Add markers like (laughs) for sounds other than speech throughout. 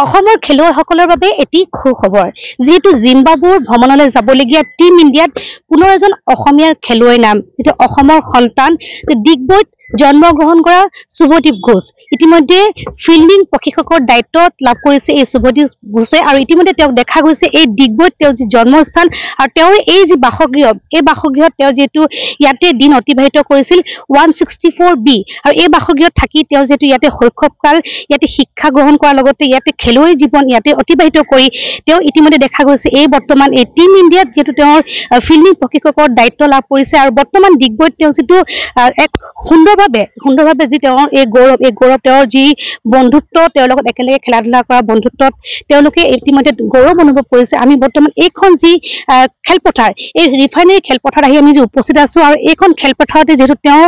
অসমৰ খেলুৱৈসকলৰ বাবে এটি সুখবৰ যিহেতু জিম্বাবুৰ ভ্ৰমণলৈ যাবলগীয়া টীম ইণ্ডিয়াত পুনৰ এজন অসমীয়াৰ খেলুৱৈৰ নাম যিটো অসমৰ সন্তান ডিগবৈত জন্মগ্ৰহণ কৰা শুভদ্বীপ ঘোষ ইতিমধ্যে ফিল্ডিং প্ৰশিক্ষকৰ দায়িত্ব লাভ কৰিছে এই শুভদ্বীপ ঘোষে আৰু ইতিমধ্যে তেওঁক দেখা গৈছে এই ডিগবৈত তেওঁৰ যি জন্মস্থান আৰু তেওঁৰ এই যি বাসগৃহ এই বাসগৃহত তেওঁ যিহেতু ইয়াতে দিন অতিবাহিত কৰিছিল ওৱান ছিক্সটি ফ'ৰ বি আৰু এই বাসগৃহত থাকি তেওঁ যিহেতু ইয়াতে শৈশৱকাল ইয়াতে শিক্ষা গ্ৰহণ কৰাৰ লগতে ইয়াতে খেলুৱৈ জীৱন ইয়াতে অতিবাহিত কৰি তেওঁ ইতিমধ্যে দেখা গৈছে এই বৰ্তমান এই টিম ইণ্ডিয়াত যিহেতু তেওঁৰ ফিল্ডিং প্ৰশিক্ষকৰ দায়িত্ব লাভ কৰিছে আৰু বৰ্তমান ডিগবৈত তেওঁ যিটো এক সুন্দৰ সুন্দৰভাৱে সুন্দৰভাৱে যি তেওঁৰ এই গৌৰৱ এই গৌৰৱ তেওঁৰ যি বন্ধুত্ব তেওঁৰ লগত একেলগে খেলা ধূলা কৰা বন্ধুত্বত তেওঁলোকে ইতিমধ্যে গৌৰৱ অনুভৱ কৰিছে আমি বৰ্তমান এইখন যি খেলপথাৰ এই ৰিফাইনেৰী খেলপথাৰ আহি আমি যি উপস্থিত আছো আৰু এইখন খেলপথাৰতে যিহেতু তেওঁ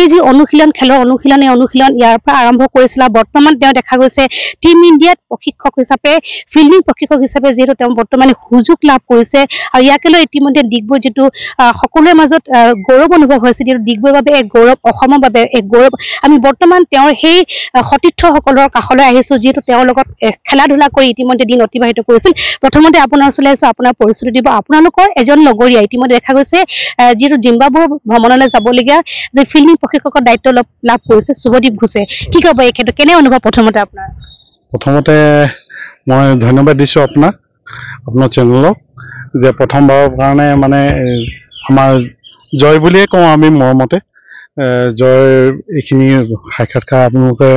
এই যি অনুশীলন খেলৰ অনুশীলন এই অনুশীলন ইয়াৰ পৰা আৰম্ভ কৰিছিল আৰু বৰ্তমান তেওঁ দেখা গৈছে টিম ইণ্ডিয়াত প্ৰশিক্ষক হিচাপে ফিল্ডিং প্ৰশিক্ষক হিচাপে যিহেতু তেওঁ বৰ্তমানে সুযোগ লাভ কৰিছে আৰু ইয়াকে লৈ ইতিমধ্যে ডিগবৈ যিটো সকলোৰে মাজত গৌৰৱ অনুভৱ হৈছে যিহেতু ডিগবৈৰ বাবে এক গৌৰৱ অসমৰ বাবে হিচাপে এক গৌৰৱ আমি বৰ্তমান তেওঁৰ সেই সতীৰ্থসকলৰ কাষলৈ আহিছো যিহেতু তেওঁৰ লগত খেলা ধূলা কৰি ইতিমধ্যে দিন অতিবাহিত কৰিছিল প্ৰথমতে আপোনাৰ ওচৰলৈ আহিছোঁ আপোনাৰ পৰিচয়টো দিব আপোনালোকৰ এজন নগৰীয়া ইতিমধ্যে দেখা গৈছে যিহেতু জিম্বাবোৰ ভ্ৰমণলৈ যাবলগীয়া যে ফিল্ডিং প্ৰশিক্ষকৰ দায়িত্ব অলপ লাভ কৰিছে শুভদীপ ঘোষে কি ক'ব এই ক্ষেত্ৰত কেনে অনুভৱ প্ৰথমতে আপোনাৰ প্ৰথমতে মই ধন্যবাদ দিছো আপোনাক আপোনাৰ চেনেলক যে প্ৰথমবাৰৰ কাৰণে মানে আমাৰ জয় বুলিয়ে কওঁ আমি মৰমতে জয় এইখিনি সাক্ষাৎকাৰ আপোনালোকে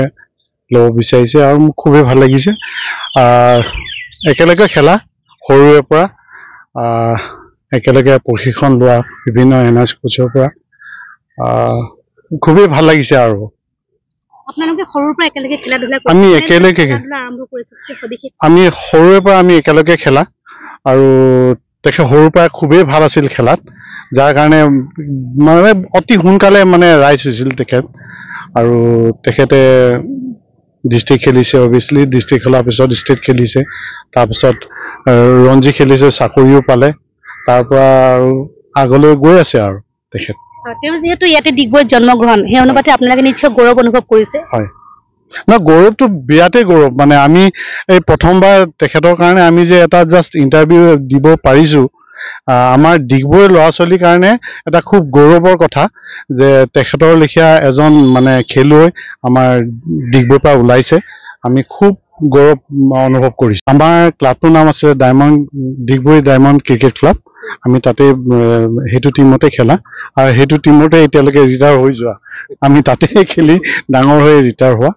ল'ব বিচাৰিছে আৰু মোক খুবেই ভাল লাগিছে একেলগে খেলা সৰুৰে পৰা একেলগে প্ৰশিক্ষণ লোৱা বিভিন্ন এন এছ কোচৰ পৰা খুবেই ভাল লাগিছে আৰু আমি একেলগে আমি সৰুৰে পৰা আমি একেলগে খেলা আৰু তেখেত সৰুৰ পৰা খুবেই ভাল আছিল খেলাত যাৰ কাৰণে মানে অতি সোনকালে মানে ৰাইজ হৈছিল তেখেত আৰু তেখেতে ডিষ্ট্ৰিক্ট খেলিছে অভিয়াছলি ডিষ্ট্ৰিক্ট খেলাৰ পিছত ষ্টেট খেলিছে তাৰপিছত ৰঞ্জী খেলিছে চাকৰিও পালে তাৰ পৰা আৰু আগলৈ গৈ আছে আৰু তেখেত তেওঁ যিহেতু ইয়াতে ডিগবৈত জন্মগ্ৰহণ সেই অনুপাতে আপোনালোকে নিশ্চয় গৌৰৱ অনুভৱ কৰিছে হয় নহয় গৌৰৱটো বিৰাটেই গৌৰৱ মানে আমি এই প্ৰথমবাৰ তেখেতৰ কাৰণে আমি যে এটা জাষ্ট ইণ্টাৰভিউ দিব পাৰিছো আমাৰ ডিগবৈ ল'ৰা ছোৱালীৰ কাৰণে এটা খুব গৌৰৱৰ কথা যে তেখেতৰ লেখীয়া এজন মানে খেলুৱৈ আমাৰ ডিগবৈৰ পৰা ওলাইছে আমি খুব গৌৰৱ অনুভৱ কৰিছোঁ আমাৰ ক্লাবটোৰ নাম আছে diamond Digboi diamond cricket club আমি তাতে সেইটো টীমতে খেলা আৰু সেইটো টীমতে এতিয়ালৈকে ৰিটায়াৰ হৈ যোৱা আমি তাতে খেলি ডাঙৰ হৈ ৰিটায়াৰ হোৱা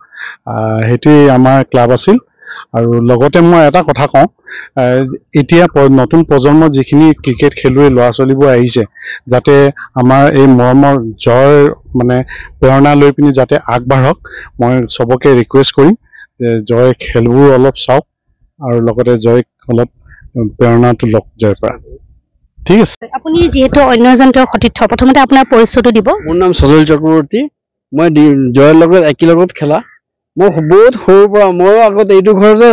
সেইটোৱেই আমাৰ ক্লাব আছিল আৰু লগতে মই এটা কথা কওঁ এতিয়া নতুন প্ৰজন্মৰ যিখিনি ক্ৰিকেট খেলুৱৈ ল'ৰা ছোৱালীবোৰ আহিছে যাতে আমাৰ এই মৰমৰ জয়ৰ মানে প্ৰেৰণা লৈ পিনি যাতে আগবাঢ়ক মই চবকে ৰিকুৱেষ্ট কৰিম যে জয় খেলবোৰ অলপ চাওক আৰু লগতে জয়ক অলপ প্ৰেৰণাটো লওক জয়ৰ পৰা ঠিক আছে আপুনি যিহেতু অন্য এজন তেওঁৰ সতীৰ্থ প্ৰথমতে আপোনাৰ পৰিচয়টো দিব মোৰ নাম সজল চক্ৰৱৰ্তী মই জয়ৰ লগত একেলগত খেলা মই বহুত সৰুৰ পৰা ময়ো আগতে এইটো ঘৰতে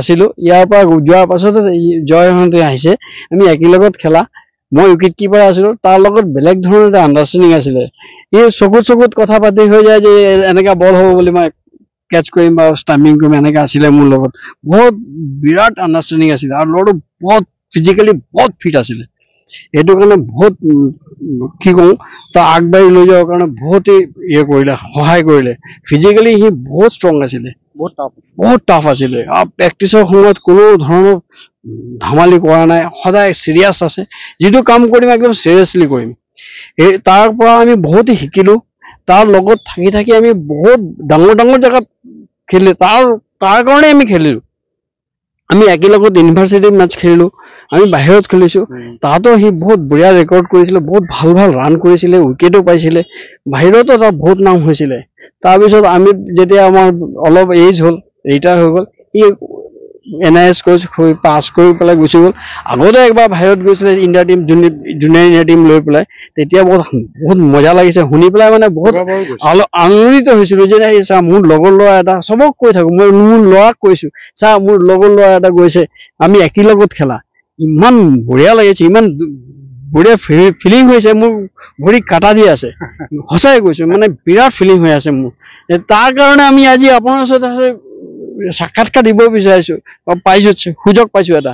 আছিলো ইয়াৰ পৰা যোৱাৰ পাছতে জয় জয়সন্তি আহিছে আমি লগত খেলা মই উইকেট কিপাৰ আছিলো তাৰ লগত বেলেগ ধৰণৰ এটা আণ্ডাৰষ্টেণ্ডিং আছিলে ই চকুত চকুত কথা পাতি হৈ যায় যে এনেকুৱা বল হ'ব বুলি মই কেচ কৰিম বা ষ্টাম্পিং কৰিম এনেকে আছিলে মোৰ লগত বহুত বিৰাট আণ্ডাৰষ্টেণ্ডিং আছিলে আৰু ল'ৰাটো বহুত ফিজিকেলি বহুত ফিট আছিলে সেইটো কাৰণে বহুত কি কওঁ তাক আগবাঢ়ি লৈ যাবৰ কাৰণে বহুতেই ইয়ে কৰিলে সহায় কৰিলে ফিজিকেলি সি বহুত ষ্ট্ৰং আছিলে বহুত টাফ বহুত টাফ আছিলে আৰু প্ৰেক্টিছৰ সময়ত কোনো ধৰণৰ ধেমালি কৰা নাই সদায় চিৰিয়াছ আছে যিটো কাম কৰিম একদম চিৰিয়াছলি কৰিম এই তাৰ পৰা আমি বহুতেই শিকিলোঁ তাৰ লগত থাকি থাকি আমি বহুত ডাঙৰ ডাঙৰ জেগাত খেলিলো তাৰ তাৰ কাৰণে আমি খেলিলো আমি একেলগত ইউনিভাৰ্চিটিৰ মেটছ খেলিলোঁ আমি বাহিৰত খেলিছোঁ তাতো সি বহুত বঢ়িয়া ৰেকৰ্ড কৰিছিলে বহুত ভাল ভাল ৰান কৰিছিলে উইকেটো পাইছিলে বাহিৰতো তাৰ বহুত নাম হৈছিলে তাৰপিছত আমি যেতিয়া আমাৰ অলপ এইজ হ'ল ৰিটায়াৰ হৈ গ'ল সি এন আই এছ কৰি হৈ পাছ কৰি পেলাই গুচি গ'ল আগতে একবাৰ বাহিৰত গৈছিলে India team junior India team লৈ পেলাই তেতিয়া বহুত বহুত মজা লাগিছে শুনি পেলাই মানে বহুত আনন্দিত হৈছিলোঁ যে এই চা মোৰ লগৰ ল'ৰা এটা চবক কৈ থাকোঁ মই মোৰ ল'ৰাক কৈছোঁ চা মোৰ লগৰ ল'ৰা এটা গৈছে আমি একেলগত খেলা ইমান বঢ়িয়া লাগিছে ইমান বঢ়িয়া ফিলিং হৈছে মোৰ ভৰি কাটা দি আছে সঁচাই কৈছোঁ মানে বিৰাট ফিলিং হৈ আছে মোৰ তাৰ কাৰণে আমি আজি আপোনাৰ ওচৰত আছে সাক্ষাৎকাৰ দিব বিচাৰিছোঁ পাইছোঁ সুযোগ পাইছোঁ এটা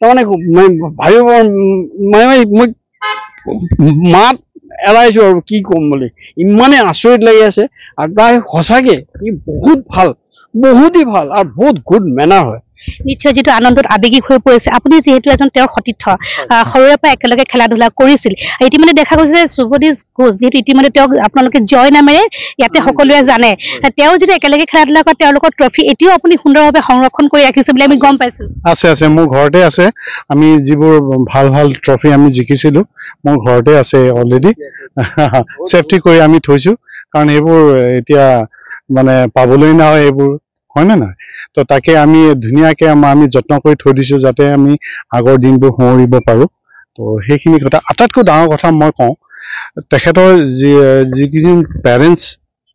তাৰমানে মই ভাবিব মানে মই মাত এলাইছোঁ আৰু কি ক'ম বুলি ইমানেই আচৰিত লাগি আছে আৰু তাই সঁচাকৈ ই বহুত ভাল বহুতেই ভাল আৰু বহুত গুড মেনাৰ হয় নিশ্চয় যিটো আনন্দত আৱেগিক হৈ পৰিছে আপুনি যিহেতু এজন তেওঁৰ সতীৰ্থ সৰুৰে পৰা একেলগে খেলা ধূলা কৰিছিল ইতিমধ্যে দেখা গৈছে যে শুভদীপ ঘোষ যিহেতু ইতিমধ্যে তেওঁক আপোনালোকে জয় নামেৰে ইয়াতে সকলোৱে জানে তেওঁ যদি একেলগে খেলা ধূলা কৰে তেওঁলোকৰ ট্ৰফি এতিয়াও আপুনি সুন্দৰভাৱে সংৰক্ষণ কৰি ৰাখিছে বুলি আমি গম পাইছো আছে আছে মোৰ ঘৰতে আছে আমি যিবোৰ ভাল ভাল ট্ৰফি আমি জিকিছিলো মোৰ ঘৰতে আছে অলৰেডি চেফটি (laughs) কৰি আমি থৈছো কাৰণ এইবোৰ এতিয়া মানে পাবলৈ নহয় এইবোৰ হয়নে নাই তো তাকে আমি ধুনীয়াকে আমাৰ আমি যত্ন কৰি থৈ দিছোঁ যাতে আমি আগৰ দিনবোৰ সোঁৱৰিব পাৰোঁ তো সেইখিনি কথা আটাইতকৈ ডাঙৰ কথা মই কওঁ তেখেতৰ যি যিকেইজন পেৰেণ্টছ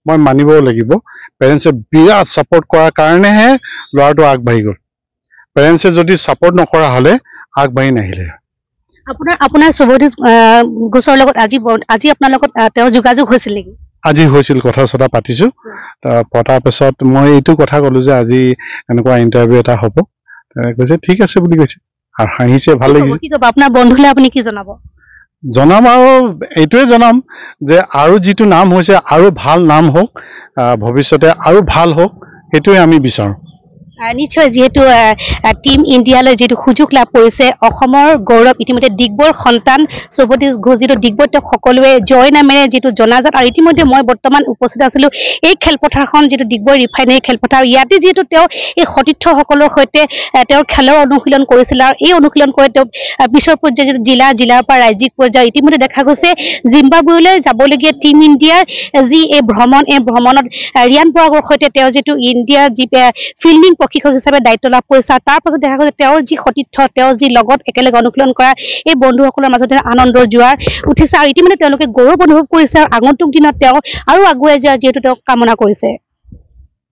মই মানিব লাগিব পেৰেণ্টছে বিৰাট ছাপৰ্ট কৰাৰ কাৰণেহে ল'ৰাটো আগবাঢ়ি গ'ল পেৰেণ্টছে যদি ছাপৰ্ট নকৰা হ'লে আগবাঢ়ি নাহিলে আপোনাৰ আপোনাৰ সুবোধী গোচৰ লগত আজি আজি আপোনাৰ লগত তেওঁ যোগাযোগ হৈছিল নেকি আজি হৈছিল কথা চথা পাতিছোঁ পতাৰ পাছত মই এইটো কথা ক'লো যে আজি এনেকুৱা ইণ্টাৰভিউ এটা হ'ব কৈছে ঠিক আছে বুলি কৈছে আৰু হাঁহিছে ভাল লাগিছে আপোনাৰ বন্ধুলৈ আপুনি কি জনাব জনাম আৰু এইটোৱে জনাম যে আৰু যিটো নাম হৈছে আৰু ভাল নাম হওক ভৱিষ্যতে আৰু ভাল হওক সেইটোৱে আমি বিচাৰোঁ নিশ্চয় যিহেতু টিম ইণ্ডিয়ালৈ যিটো সুযোগ লাভ কৰিছে অসমৰ গৌৰৱ ইতিমধ্যে ডিগবৰ সন্তান সুভদেশ ঘোষ যিটো ডিগবৈ তেওঁক সকলোৱে জয় নামেৰে যিটো জনাজাত আৰু ইতিমধ্যে মই বৰ্তমান উপস্থিত আছিলোঁ এই খেলপথাৰখন যিটো ডিগবৈ ৰিফাইনেৰী খেলপথাৰ ইয়াতে যিহেতু তেওঁ এই সতীৰ্থসকলৰ সৈতে তেওঁৰ খেলৰ অনুশীলন কৰিছিল আৰু এই অনুশীলন কৰি তেওঁ পিছৰ পৰ্যায়ত যিটো জিলা জিলাৰ পৰা ৰাজ্যিক পৰ্যায়ত ইতিমধ্যে দেখা গৈছে জিম্বাবুলৈ যাবলগীয়া টিম ইণ্ডিয়াৰ যি এই ভ্ৰমণ এই ভ্ৰমণত ৰিয়ান পৰাগৰ সৈতে তেওঁ যিটো ইণ্ডিয়াৰ যি ফিল্ডিং প্ৰশিক্ষক হিচাপে দায়িত্ব লাভ কৰিছে আৰু তাৰ পাছত দেখা গৈছে তেওঁৰ যি সতীৰ্থ তেওঁৰ যি লগত একেলগে অনুশীলন কৰা এই বন্ধুসকলৰ মাজত আনন্দৰ জোৱাৰ উঠিছে আৰু ইতিমধ্যে তেওঁলোকে গৌৰৱ অনুভৱ কৰিছে আৰু আগন্তুক দিনত তেওঁ আৰু আগুৱাই যোৱাৰ যিহেতু তেওঁক কামনা কৰিছে